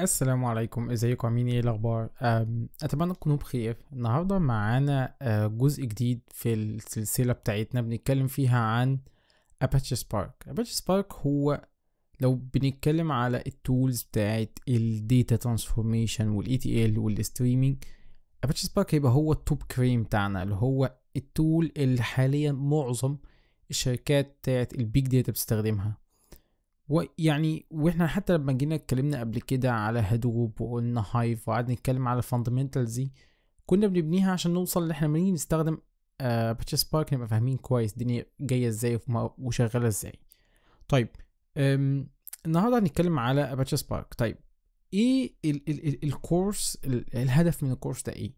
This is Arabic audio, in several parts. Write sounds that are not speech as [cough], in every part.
السلام عليكم ازيكم عاملين ايه, إيه الاخبار اتمنى تكونوا بخير النهارده معانا آه، جزء جديد في السلسله بتاعتنا بنتكلم فيها عن اباتش سبارك اباتش سبارك هو لو بنتكلم على التولز بتاعت الديتا ترانسفورميشن والاي تي ال والستريمينج اباتش سبارك يبقى هو التوب كريم بتاعنا اللي هو التول اللي حاليا معظم الشركات بتاعت البيج داتا بتستخدمها ويعني واحنا حتى لما جينا اتكلمنا قبل كده على هدوب وقلنا هايف وقعدنا نتكلم على الفاندمنتالز دي كنا بنبنيها عشان نوصل ان احنا بنيجي نستخدم باتش آه، سبارك نبقى فاهمين كويس الدنيا جايه ازاي وشغاله ازاي طيب النهارده هنتكلم على باتش سبارك طيب ايه الكورس الهدف من الكورس ده ايه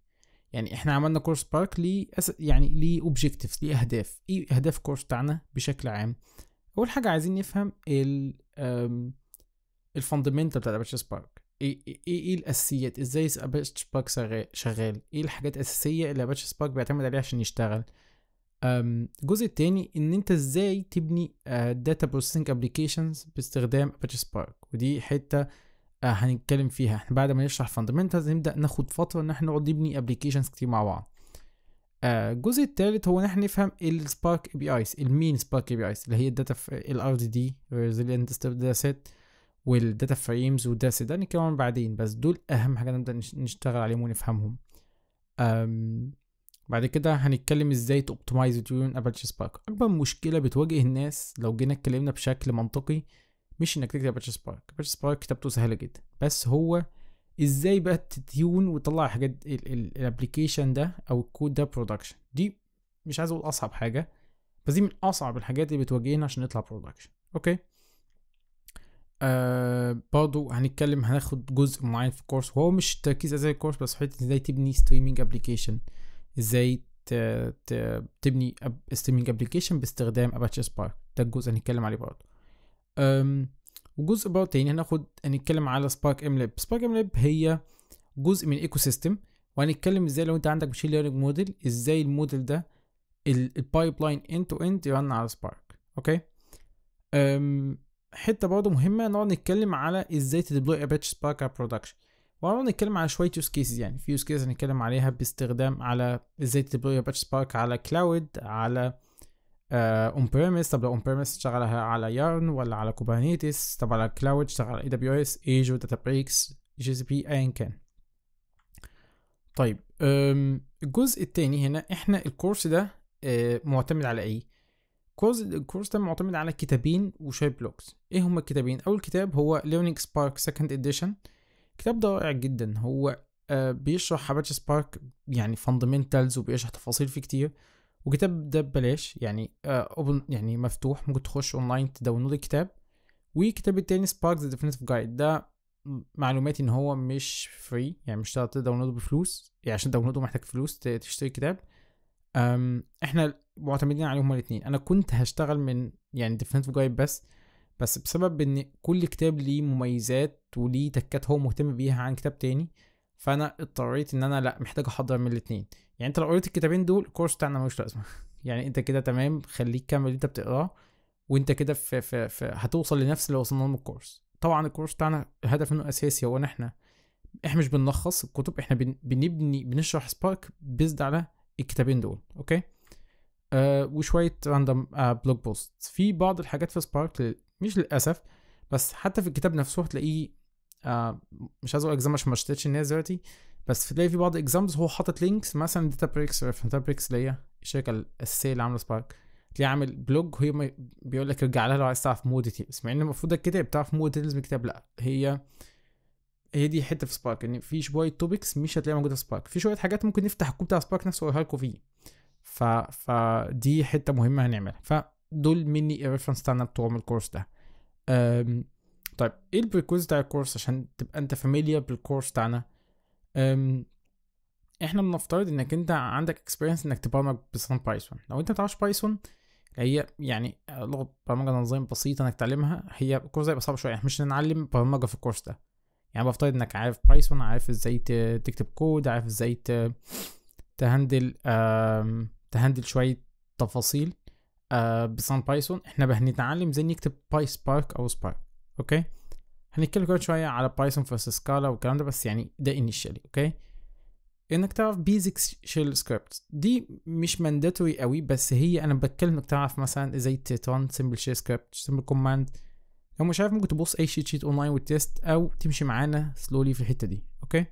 يعني احنا عملنا كورس سبارك ليه يعني ليه اوبجكتيفز ليه اهداف ايه اهداف الكورس بتاعنا بشكل عام اول حاجه عايزين نفهم ال الفاندمنتال بتاع اباتشي سبارك إيه،, ايه ايه, إيه الاساسيات ازاي اباتشي سبارك شغال ايه الحاجات الاساسيه اللي اباتشي سبارك بيعتمد عليها عشان يشتغل الجزء التاني ان انت ازاي تبني داتا بروسيسنج ابلكيشنز باستخدام اباتشي سبارك ودي حته آه، هنتكلم فيها احنا بعد ما نشرح فاندمنتالز نبدا ناخد فتره ان احنا نقعد نبني ابلكيشنز كتير مع بعض آه، الجزء الثالث هو ان احنا نفهم السبارك اي بي ايز المين سبارك اي بي ايز اللي هي الداتا الار دي دي ريزيلينت ستيب داتا سيت والداتا فريمز والداتا سيت ده نتكلم بعدين بس دول اهم حاجه نبدا نشتغل عليهم ونفهمهم بعد كده هنتكلم ازاي توبتمايز تيون اباتش سبارك اكبر مشكله بتواجه الناس لو جينا اتكلمنا بشكل منطقي مش انك تكتب اباتش سبارك اباتش سبارك كتابته سهله جدا بس هو ازاي بقى تتيون وتطلع حاجات الابلكيشن ده او الكود ده برودكشن دي مش عايز اقول اصعب حاجه بس دي من اصعب الحاجات اللي بتواجهنا عشان نطلع برودكشن اوكي آه برضو هنتكلم هناخد جزء معين في الكورس وهو مش تركيز ازاي الكورس بس حته ازاي تبني ستريمينج ابلكيشن ازاي تبني ستريمينج ابلكيشن باستخدام اباتشي سبارك ده الجزء هنتكلم عليه برضو وجزء بقى تاني هناخد هنتكلم على سبارك ام لاب سبارك ام لاب هي جزء من ايكو سيستم وهنتكلم ازاي لو انت عندك ماشين ليرنينج موديل ازاي الموديل ده البايب لاين اند تو اند يرن على سبارك اوكي حته برضه مهمه نقعد نتكلم على ازاي تديبلوي اباتش سبارك على برودكشن وهنقعد نتكلم على شويه يوز كيسز يعني في يوز كيسز هنتكلم عليها باستخدام على ازاي تديبلوي اباتش سبارك على كلاود على اون آه، بريمس طب لو اون بريمس اشتغلها على يارن ولا على كوبرنيتس طب على كلاود اشتغل على اي دبليو اس ايجو داتا بريكس جي سي بي ايا كان طيب الجزء التاني هنا احنا الكورس ده آه، معتمد على ايه الكورس الكورس ده معتمد على كتابين وشويه بلوكس ايه هما الكتابين اول كتاب هو ليرنينج سبارك سكند اديشن كتاب ده رائع جدا هو آه، بيشرح حباتش سبارك يعني فاندمنتالز وبيشرح تفاصيل فيه كتير وكتاب ده ببلاش يعني اوبن آه، يعني مفتوح ممكن تخش اونلاين تداونلود الكتاب والكتاب التاني سبارك ذا ديفينيتيف جايد ده معلوماتي ان هو مش فري يعني مش هتقدر تداونلوده بفلوس يعني عشان تداونلوده محتاج فلوس تشتري الكتاب احنا معتمدين عليهم هما الاتنين انا كنت هشتغل من يعني ديفينيتيف جايد بس بس بسبب ان كل كتاب ليه مميزات وليه تكات هو مهتم بيها عن كتاب تاني فانا اضطريت ان انا لا محتاج احضر من الاتنين يعني انت لو قريت الكتابين دول الكورس بتاعنا ملوش لازمه [laughs] يعني انت كده تمام خليك كمل اللي انت بتقراه وانت كده في, في, في هتوصل لنفس اللي وصلنا له الكورس طبعا الكورس بتاعنا الهدف منه اساسي هو ان احنا احنا مش بنلخص الكتب احنا بنبني بنشرح سبارك بيزد على الكتابين دول اوكي آه وشويه راندوم آه بلوج بوست في بعض الحاجات في سبارك مش للاسف بس حتى في الكتاب نفسه هتلاقيه آه مش عايز اقول اجزاء عشان ما اشتريتش الناس دلوقتي بس تلاقي في بعض اكزامبلز هو حاطط لينكس مثلا داتا بريكس داتا بريكس اللي هي الشركه الاساسيه اللي عامله سبارك تلاقيه عامل بلوج وهي بيقول لك ارجع لها لو عايز تعرف مور ديتيلز مع ان المفروض الكتاب تعرف مور ديتيلز من الكتاب لا هي هي دي حته في سبارك ان يعني في شويه توبكس مش هتلاقيها موجوده في سبارك في شويه حاجات ممكن نفتح الكوب بتاع سبارك نفسه ويقولها لكم فيه ف فدي حته مهمه هنعملها فدول مني الريفرنس بتاعنا بتوع الكورس ده أم... طيب ايه البريكوز بتاع الكورس عشان تبقى انت فاميليا بالكورس بتاعنا احنا بنفترض انك انت عندك اكسبيرينس انك تبرمج بسان بايثون لو انت متعرفش بايثون هي يعني لغه برمجه نظام بسيطه انك تعلمها هي الكورس هيبقى صعب شويه احنا مش هنعلم برمجه في الكورس ده يعني بفترض انك عارف بايثون عارف ازاي تكتب كود عارف ازاي تهندل تهندل شويه تفاصيل بسان أه، بايثون احنا هنتعلم ازاي نكتب باي سبارك او سبارك اوكي هنتكلم كمان شويه على بايثون فيرسس سكالا والكلام ده بس يعني ده انيشالي اوكي انك تعرف بيزك شيل سكريبت دي مش مانداتوري قوي بس هي انا بتكلم انك تعرف مثلا ازاي تيتون سمبل شيل سكريبت سمبل كوماند لو مش عارف ممكن تبص اي شيت شيت اونلاين وتست او تمشي معانا سلولي في الحته دي اوكي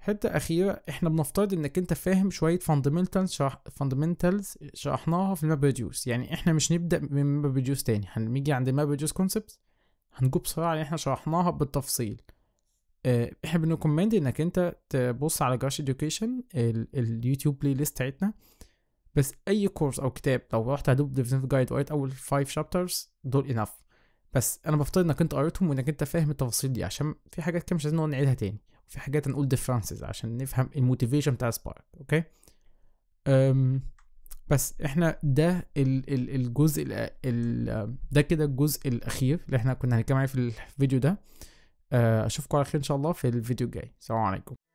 حته اخيره احنا بنفترض انك انت فاهم شويه فاندمنتالز شرح فاندمنتالز شرحناها في الماب يعني احنا مش نبدا من ماب تاني هنيجي عند الماب ريديوس كونسبت هنجيب بسرعه اللي احنا شرحناها بالتفصيل آه، احنا بنكومند انك انت تبص على جراش اديوكيشن اليوتيوب بلاي ليست بتاعتنا بس اي كورس او كتاب لو رحت هدوب ديفنت جايد وقريت اول 5 شابترز دول انف بس انا بفترض انك انت قريتهم وانك انت فاهم التفاصيل دي عشان في حاجات كده مش عايزين نقعد نعيدها تاني وفي حاجات هنقول ديفرنسز عشان نفهم الموتيفيشن بتاع سبارك اوكي أم بس احنا ده ال ال الجزء ال ال ده كده الجزء الاخير اللي احنا كنا هنتكلم عليه في الفيديو ده آه، اشوفكم على خير ان شاء الله في الفيديو الجاي سلام عليكم